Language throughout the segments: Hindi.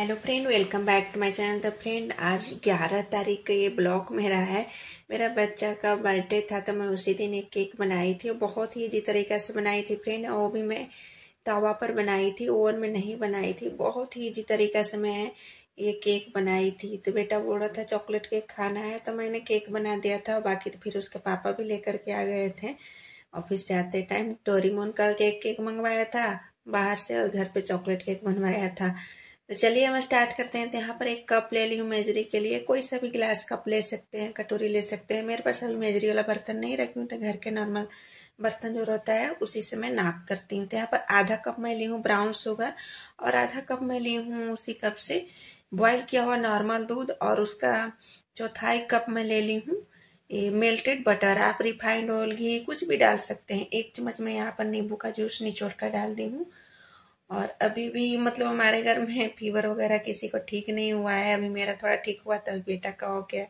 hello friend welcome back to my channel the friend आज 11 तारीख का ये ब्लॉग मेरा है मेरा बच्चा का बर्थडे था तो मैं उसी दिन एक केक बनाई थी और बहुत ही जी तरीके से बनाई थी फ्रेंड वो भी मैं तवा पर बनाई थी ओवन में नहीं बनाई थी बहुत ही जी तरीके से मैं ये केक बनाई थी तो बेटा बोल रहा था चॉकलेट केक खाना है तो मैंने केक बना दिया था बाकी तो फिर उसके पापा भी लेकर के आ गए थे ऑफिस जाते टाइम टोरीमोन का केक केक मंगवाया था बाहर से और घर पे चॉकलेट केक बनवाया था तो चलिए हम स्टार्ट करते हैं तो यहाँ पर एक कप ले ली हूँ मेजरी के लिए कोई सा भी गिलास कप ले सकते हैं कटोरी ले सकते हैं मेरे पास अभी मेजरी वाला बर्तन नहीं रखी हूँ तो घर के नॉर्मल बर्तन जो रहता है उसी से मैं नाप करती हूँ तो यहाँ पर आधा कप मैं ली हूँ ब्राउन शुगर और आधा कप मैं ली हूँ उसी कप से बॉयल किया हुआ नॉर्मल दूध और उसका चौथाई कप मैं ले ली हूँ ये मेल्टेड बटर आप रिफाइंड ऑयल घी कुछ भी डाल सकते हैं एक चम्मच में यहाँ पर नींबू का जूस निचोड़ कर डाल दी हूँ और अभी भी मतलब हमारे घर में फीवर वगैरह किसी को ठीक नहीं हुआ है अभी मेरा थोड़ा ठीक हुआ तो बेटा का हो गया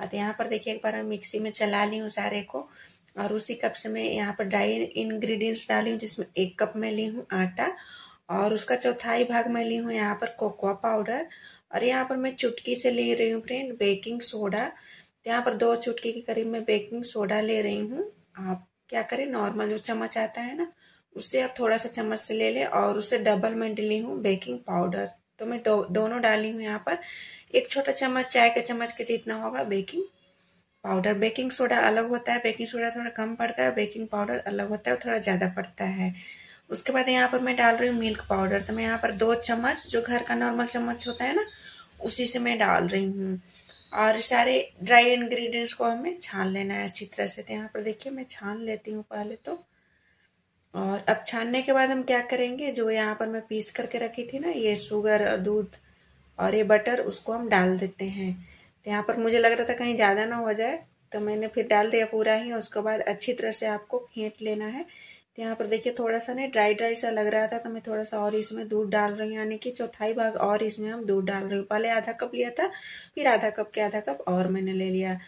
और यहाँ पर देखिए एक बार मिक्सी में चला ली हूँ सारे को और उसी कप से मैं यहाँ पर ड्राई इंग्रेडिएंट्स डाली हूँ जिसमें एक कप में ली हूँ आटा और उसका चौथाई भाग में ली हूँ यहाँ पर कोकोआ पाउडर और यहाँ पर मैं चुटकी से ले रही हूँ फ्रेंड बेकिंग सोडा यहाँ पर दो चुटकी के करीब मैं बेकिंग सोडा ले रही हूँ आप क्या करें नॉर्मल जो चम्मच आता है ना उससे आप थोड़ा सा चम्मच से ले लें और उससे डबल मैं डली हूँ बेकिंग पाउडर तो मैं दोनों डाली हूँ यहाँ पर एक छोटा चम्मच चाय के चम्मच के जितना होगा बेकिंग पाउडर बेकिंग सोडा अलग होता है बेकिंग सोडा थोड़ा कम पड़ता है बेकिंग पाउडर अलग होता है थोड़ा ज़्यादा पड़ता है उसके बाद यहाँ पर मैं डाल रही हूँ मिल्क पाउडर तो मैं यहाँ पर दो चम्मच जो घर का नॉर्मल चम्मच होता है ना उसी से मैं डाल रही हूँ और सारे ड्राई इंग्रेडिएंट्स को हमें छान लेना है अच्छी तरह से तो यहाँ पर देखिए मैं छान लेती हूँ पहले तो और अब छानने के बाद हम क्या करेंगे जो यहाँ पर मैं पीस करके रखी थी ना ये शुगर और दूध और ये बटर उसको हम डाल देते हैं तो यहाँ पर मुझे लग रहा था कहीं ज़्यादा ना हो जाए तो मैंने फिर डाल दिया पूरा ही उसके बाद अच्छी तरह से आपको फेंट लेना है तो यहाँ पर देखिए थोड़ा सा ना ड्राई ड्राई सा लग रहा था तो मैं थोड़ा सा और इसमें दूध डाल रही हूँ यानी कि चौथाई भाग और इसमें हम दूध डाल रही हूँ पहले आधा कप लिया था फिर आधा कप के आधा कप और मैंने ले लिया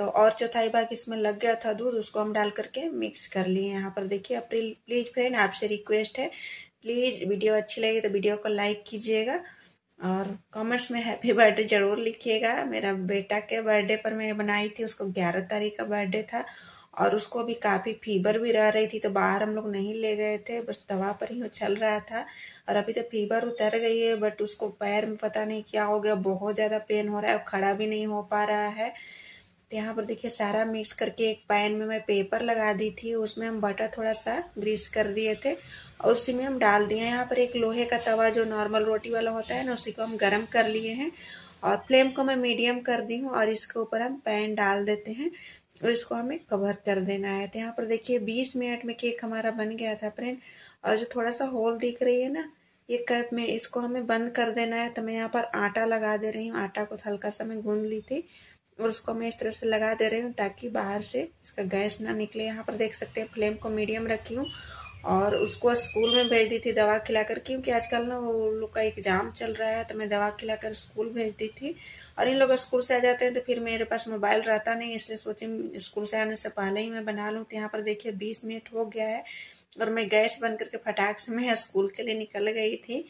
तो और चौथाई भाग इसमें लग गया था दूध उसको हम डाल करके मिक्स कर लिए यहाँ पर देखिए अप्रिल प्लीज़ फ्रेंड आपसे रिक्वेस्ट है प्लीज़ वीडियो अच्छी लगी तो वीडियो को लाइक कीजिएगा और कमेंट्स में हैप्पी बर्थडे जरूर लिखिएगा मेरा बेटा के बर्थडे पर मैं बनाई थी उसको ग्यारह तारीख का बर्थडे था और उसको अभी काफ़ी फीवर भी रह रही थी तो बाहर हम लोग नहीं ले गए थे बस दवा पर ही वो चल रहा था और अभी तो फीवर उतर गई है बट उसको पैर में पता नहीं क्या हो गया बहुत ज़्यादा पेन हो रहा है खड़ा भी नहीं हो पा रहा है तो यहाँ पर देखिए सारा मिक्स करके एक पैन में मैं पेपर लगा दी थी उसमें हम बटर थोड़ा सा ग्रीस कर दिए थे और उसी में हम डाल दिए यहाँ पर एक लोहे का तवा जो नॉर्मल रोटी वाला होता है ना उसी को हम गर्म कर लिए हैं और फ्लेम को मैं मीडियम कर दी हूँ और इसके ऊपर हम पैन डाल देते हैं और इसको हमें कवर कर देना है तो यहाँ पर देखिए बीस मिनट में केक हमारा बन गया था फ्रेंड और जो थोड़ा सा होल दिख रही है ना ये कप में इसको हमें बंद कर देना है तो मैं यहाँ पर आटा लगा दे रही हूँ आटा को हल्का सा मैं गूंद ली थी और उसको मैं इस तरह से लगा दे रही हूँ ताकि बाहर से इसका गैस ना निकले यहाँ पर देख सकते हैं फ्लेम को मीडियम रखी हूँ और उसको स्कूल में भेज दी थी दवा खिलाकर क्योंकि आजकल ना वो लोग का एग्ज़ाम चल रहा है तो मैं दवा खिलाकर स्कूल भेज दी थी और इन लोग स्कूल से आ जाते हैं तो फिर मेरे पास मोबाइल रहता नहीं इसलिए सोचे स्कूल से आने से पहले ही मैं बना लूँ तो यहाँ पर देखिए बीस मिनट हो गया है और मैं गैस बंद करके फटाक से मैं स्कूल के लिए निकल गई थी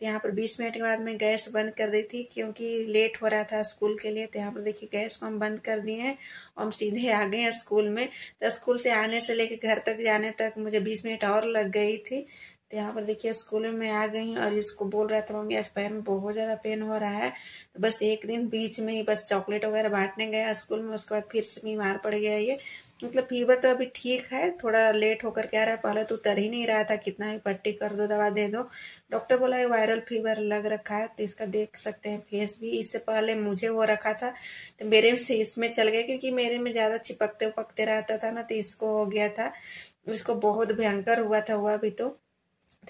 तो यहाँ पर बीस मिनट के बाद मैं गैस बंद कर दी थी क्योंकि लेट हो रहा था स्कूल के लिए तो यहाँ पर देखिए गैस को हम बंद कर दिए हैं और हम सीधे आ गए हैं स्कूल में तो स्कूल से आने से लेकर घर तक जाने तक मुझे बीस मिनट और लग गई थी तो यहाँ पर देखिए स्कूल में आ गई और इसको बोल रहा था मम्मी आज पैर में बहुत ज़्यादा पेन हो रहा है तो बस एक दिन बीच में ही बस चॉकलेट वगैरह बांटने गया स्कूल में उसके बाद फिर से बीमार पड़ गया ये मतलब फीवर तो अभी ठीक है थोड़ा लेट होकर के आ रहा है पहले तो उतर ही नहीं रहा था कितना भी पट्टी कर दो दवा दे दो डॉक्टर बोला है वायरल फीवर लग रखा है तो इसका देख सकते हैं फेस भी इससे पहले मुझे हो रखा था तो मेरे से इसमें चल गया क्योंकि मेरे में ज़्यादा चिपकते उपकते रहता था ना तो इसको हो गया था इसको बहुत भयंकर हुआ था हुआ भी तो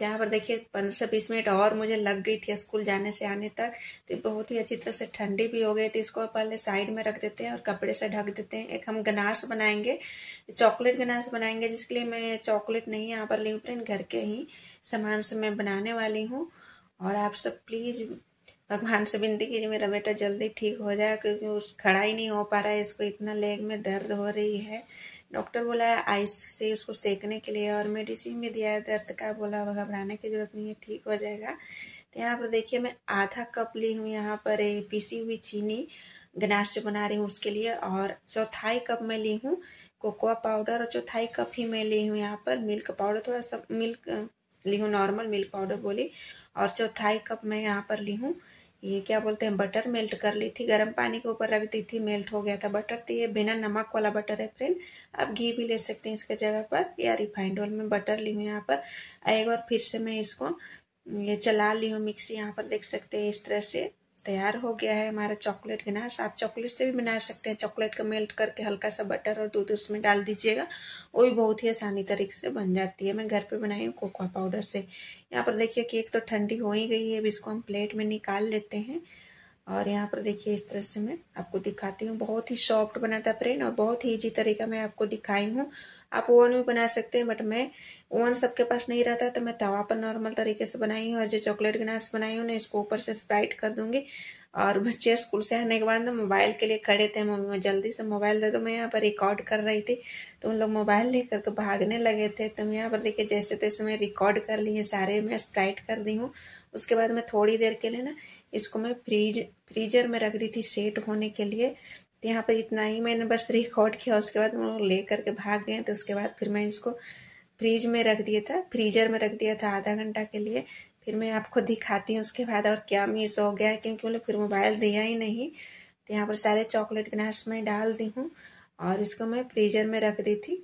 यहाँ पर देखिए पंद्रह से बीस मिनट और मुझे लग गई थी स्कूल जाने से आने तक तो बहुत ही अच्छी तरह से ठंडी भी हो गई थी इसको पहले साइड में रख देते हैं और कपड़े से ढक देते हैं एक हम गनाश बनाएंगे चॉकलेट गनाश बनाएंगे जिसके लिए मैं चॉकलेट नहीं यहाँ पर ली हूँ घर के ही सामान से मैं बनाने वाली हूँ और आप सब प्लीज़ भगवान से विनती कीजिए मेरा बेटा जल्दी ठीक हो जाए क्योंकि उस खड़ा ही नहीं हो पा रहा है इसको इतना लेग में दर्द हो रही है डॉक्टर बोला है आइस से उसको सेकने के लिए और मेडिसिन भी दिया है दर्द का बोला घबराने की जरूरत नहीं है ठीक हो जाएगा तो यहाँ पर देखिए मैं आधा कप ली हूँ यहाँ पर पीसी हुई चीनी गनाश से बना रही हूँ उसके लिए और चौथाई कप मैं ली हूँ कोकोआ पाउडर और चौथाई कप ही मैं ली हूँ यहाँ पर मिल्क पाउडर थोड़ा सा मिल्क ली हूँ नॉर्मल मिल्क पाउडर बोली और चौथाई कप मैं यहाँ पर ली हूँ ये क्या बोलते हैं बटर मेल्ट कर ली थी गर्म पानी के ऊपर रख दी थी मेल्ट हो गया था बटर तो ये बिना नमक वाला बटर है फ्रेंड आप घी भी ले सकते हैं इसके जगह पर या रिफाइंड ऑयल में बटर ली हूँ यहाँ पर एक बार फिर से मैं इसको ये चला ली हूँ मिक्सी यहाँ पर देख सकते हैं इस तरह से तैयार हो गया है हमारा चॉकलेट गनाश आप चॉकलेट से भी बना सकते हैं चॉकलेट का मेल्ट करके हल्का सा बटर और दूध उसमें डाल दीजिएगा वो भी बहुत ही आसानी तरीके से बन जाती है मैं घर पे बनाई हूँ कोकोआ पाउडर से यहाँ पर देखिए केक तो ठंडी हो ही गई है अब इसको हम प्लेट में निकाल लेते हैं और यहाँ पर देखिए इस तरह से मैं आपको दिखाती हूँ बहुत ही सॉफ्ट बनाता है फ्रेंड और बहुत ही ईजी तरीका मैं आपको दिखाई हूँ आप ओवन भी बना सकते हैं बट मैं ओवन सबके पास नहीं रहता तो मैं तवा पर नॉर्मल तरीके से बनाई हूँ और जो चॉकलेट गनास बनाई हूँ ना इसको ऊपर से स्प्राइट कर दूंगी और बच्चे स्कूल से आने के बाद ना मोबाइल के लिए खड़े थे मम्मी जल्दी से मोबाइल दे दो मैं यहाँ पर रिकॉर्ड कर रही थी तो उन लोग मोबाइल लेकर के भागने लगे थे तो मैं यहाँ पर देखिए जैसे तैसे मैं रिकॉर्ड कर ली है सारे मैं स्प्राइट कर दी हूँ उसके बाद मैं थोड़ी देर के लिए ना इसको मैं फ्रीज फ्रीजर में रख दी थी सेट होने के लिए तो यहाँ पर इतना ही मैंने बस रिकॉर्ड किया उसके बाद वो ले करके भाग गए तो उसके बाद फिर मैं इसको फ्रीज में रख दिया था फ्रीजर में रख दिया था आधा घंटा के लिए फिर मैं आपको दिखाती हूँ उसके बाद और क्या मिस हो गया है क्योंकि बोले फिर मोबाइल दिया ही नहीं तो यहाँ पर सारे चॉकलेट गनाश में डाल दी हूँ और इसको मैं फ्रीजर में रख दी थी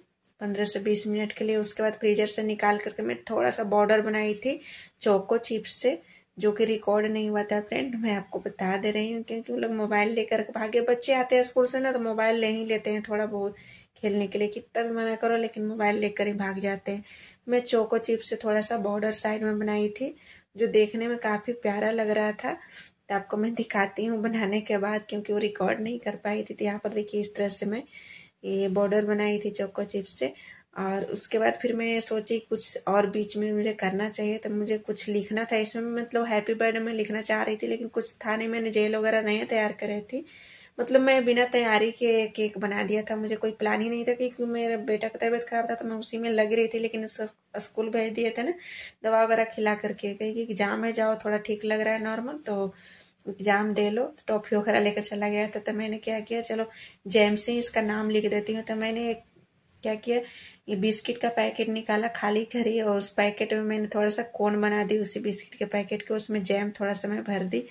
पंद्रह से बीस मिनट के लिए उसके बाद फ्रीजर से निकाल करके मैं थोड़ा सा बॉर्डर बनाई थी चोको चिप्स से जो कि रिकॉर्ड नहीं हुआ था फ्रेंड मैं आपको बता दे रही हूँ क्योंकि वो लोग मोबाइल लेकर भागे बच्चे आते हैं स्कूल से ना तो मोबाइल ले ही लेते हैं थोड़ा बहुत खेलने के लिए कितना भी मना करो लेकिन मोबाइल लेकर ही भाग जाते हैं मैं चोको चिप से थोड़ा सा बॉर्डर साइड में बनाई थी जो देखने में काफ़ी प्यारा लग रहा था तो आपको मैं दिखाती हूँ बनाने के बाद क्योंकि वो रिकॉर्ड नहीं कर पाई थी तो यहाँ पर देखिए इस तरह से मैं ये बॉर्डर बनाई थी चोको चिप से और उसके बाद फिर मैं सोची कुछ और बीच में मुझे करना चाहिए तो मुझे कुछ लिखना था इसमें मतलब हैप्पी बर्थडे में लिखना चाह रही थी लेकिन कुछ था नहीं मैंने जेल वगैरह नहीं तैयार कर रही थी मतलब मैं बिना तैयारी के केक बना दिया था मुझे कोई प्लान ही नहीं था क्योंकि मेरा बेटा का तबीयत खराब था तो मैं उसी में लग रही थी लेकिन उसको स्कूल भेज दिए थे ना दवा वगैरह खिला करके कही कि एग्जाम है जाओ थोड़ा ठीक लग रहा है नॉर्मल तो एग्जाम दे लो तो टॉफी वगैरह लेकर चला गया था तो मैंने क्या किया चलो जेम से ही इसका नाम लिख देती हूँ तो मैंने एक क्या किया ये बिस्किट का पैकेट निकाला खाली करी और उस पैकेट में मैंने थोड़ा सा कोन बना दी उसी बिस्किट के पैकेट के उसमें जैम थोड़ा सा मैं भर दी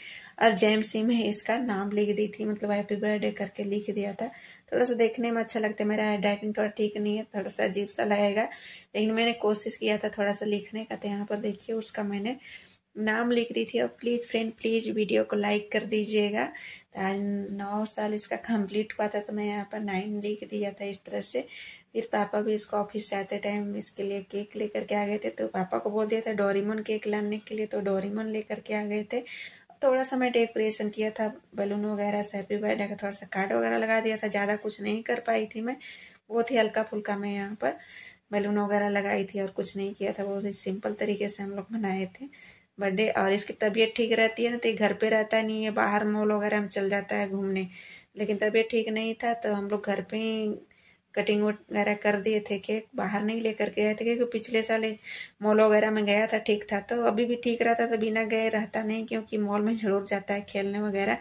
और जैम सी में इसका नाम लिख दी थी मतलब हैप्पी बर्थडे करके लिख दिया था थोड़ा सा देखने में अच्छा लगता है मेरा डाइटिंग थोड़ा ठीक नहीं है थोड़ा सा अजीब सा लगेगा लेकिन मैंने कोशिश किया था थोड़ा सा लिखने का तो यहाँ पर देखिए उसका मैंने नाम लिख दी थी और प्लीज़ फ्रेंड प्लीज़ वीडियो को लाइक कर दीजिएगा आज नौ साल इसका कंप्लीट हुआ था तो मैं यहाँ पर नाइन लिख दिया था इस तरह से फिर पापा भी इसको ऑफिस जाते टाइम इसके लिए केक लेकर के आ गए थे तो पापा को बोल दिया था डोरीमोन केक लाने के लिए तो डोरीमोन लेकर के आ गए थे थोड़ा सा मैं डेकोरेशन किया था बलून वगैरह से हैप्पी बर्थडे का थोड़ा सा कार्ड वगैरह लगा दिया था ज़्यादा कुछ नहीं कर पाई थी मैं बहुत ही हल्का फुल्का मैं यहाँ पर बैलून वगैरह लगाई थी और कुछ नहीं किया था बहुत ही सिंपल तरीके से हम लोग मनाए थे बर्थडे और इसकी तबीयत ठीक रहती है ना तो घर पे रहता नहीं है बाहर मॉल वगैरह हम चल जाता है घूमने लेकिन तबीयत ठीक नहीं था तो हम लोग घर पे ही कटिंग वगैरह कर दिए थे केक बाहर नहीं लेकर गए थे क्योंकि पिछले साल मॉल वगैरह में गया था ठीक था तो अभी भी ठीक रहता तो बिना गए रहता नहीं क्योंकि मॉल में जरूर जाता है खेलने वगैरह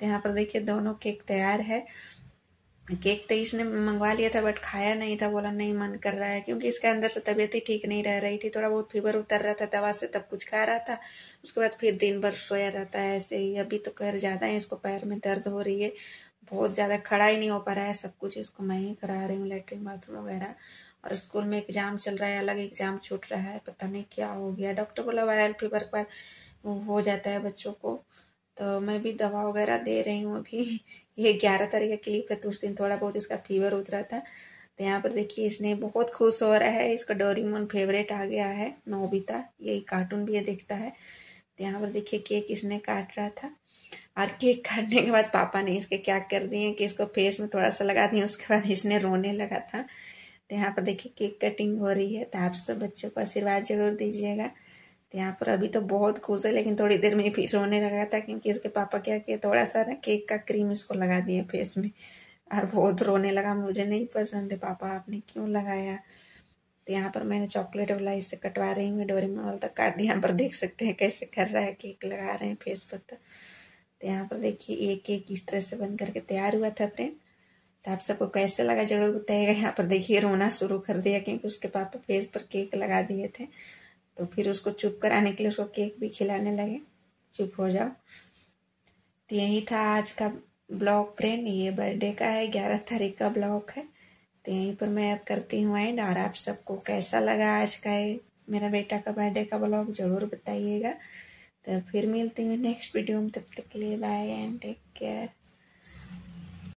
तो यहाँ पर देखिए दोनों केक तैयार है केक तो इसने मंगवा लिया था बट खाया नहीं था बोला नहीं मन कर रहा है क्योंकि इसके अंदर से तबीयत ही ठीक नहीं रह रही थी थोड़ा बहुत फीवर उतर रहा था दवा से तब कुछ खा रहा था उसके बाद फिर दिन भर सोया रहता है ऐसे ही अभी तो कर ज़्यादा है इसको पैर में दर्द हो रही है बहुत ज़्यादा खड़ा ही नहीं हो पा रहा है सब कुछ इसको मैं ही करा रही हूँ लेटरिन बाथरूम वगैरह और स्कूल में एग्ज़ाम चल रहा है अलग एग्ज़ाम छूट रहा है पता नहीं क्या हो गया डॉक्टर बोला वायरल फीवर पर हो जाता है बच्चों को तो मैं भी दवा वगैरह दे रही हूँ अभी ये ग्यारह तारीख का क्लिप है तो उस दिन थोड़ा बहुत इसका फीवर उतरा था तो यहाँ पर देखिए इसने बहुत खुश हो रहा है इसका डोरीमोन फेवरेट आ गया है नोबिता यही कार्टून भी ये देखता है तो यहाँ पर देखिए केक इसने काट रहा था और केक काटने के बाद पापा ने इसके क्या कर दिए कि इसको फेस में थोड़ा सा लगा दिए उसके बाद इसने रोने लगा था तो यहाँ पर देखिए केक कटिंग हो रही है तो आप सब बच्चों को आशीर्वाद जरूर दीजिएगा तो यहाँ पर अभी तो बहुत खुश है लेकिन थोड़ी देर में फिर रोने लगा था क्योंकि इसके पापा क्या किए थोड़ा सा ना केक का क्रीम इसको लगा दिए फेस में और बहुत रोने लगा मुझे नहीं पसंद है पापा आपने क्यों लगाया तो यहाँ पर मैंने चॉकलेट वाला इसे कटवा रही हूँ डोरी वाला तक तो काट दिया यहाँ पर देख सकते हैं कैसे कर रहा है केक लगा रहे हैं फेस पर तो तो यहाँ पर देखिए एक एक इस तरह से बन करके तैयार हुआ था फ्रेंड तो आप सबको कैसे लगा जरूर बताइएगा यहाँ पर देखिए रोना शुरू कर दिया क्योंकि उसके पापा फेस पर केक लगा दिए थे तो फिर उसको चुप कराने के लिए उसको केक भी खिलाने लगे चुप हो जाओ तो यही था आज का ब्लॉग फ्रेंड ये बर्थडे का है ग्यारह तारीख का ब्लॉग है तो यहीं पर मैं अब करती हूँ एंड और आप सबको कैसा लगा आज का ये मेरा बेटा का बर्थडे का ब्लॉग ज़रूर बताइएगा तो फिर मिलते हैं नेक्स्ट वीडियो में तब तक के लिए बाय एंड टेक केयर